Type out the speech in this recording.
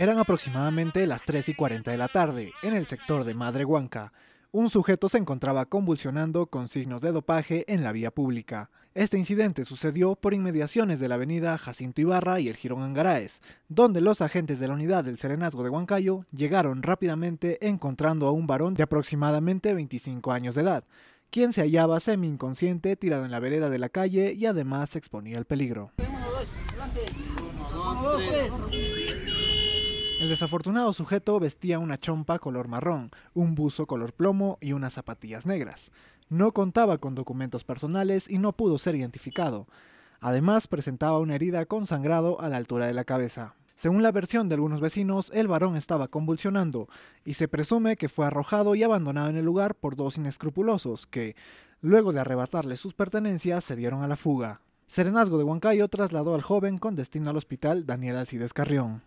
Eran aproximadamente las 3 y 40 de la tarde, en el sector de Madre Huanca. Un sujeto se encontraba convulsionando con signos de dopaje en la vía pública. Este incidente sucedió por inmediaciones de la avenida Jacinto Ibarra y el Girón Angaraes, donde los agentes de la unidad del Serenazgo de Huancayo llegaron rápidamente encontrando a un varón de aproximadamente 25 años de edad, quien se hallaba semi inconsciente tirado en la vereda de la calle y además exponía al peligro. El desafortunado sujeto vestía una chompa color marrón, un buzo color plomo y unas zapatillas negras. No contaba con documentos personales y no pudo ser identificado. Además, presentaba una herida con sangrado a la altura de la cabeza. Según la versión de algunos vecinos, el varón estaba convulsionando y se presume que fue arrojado y abandonado en el lugar por dos inescrupulosos que, luego de arrebatarle sus pertenencias, se dieron a la fuga. Serenazgo de Huancayo trasladó al joven con destino al hospital Daniel Alcides Carrión.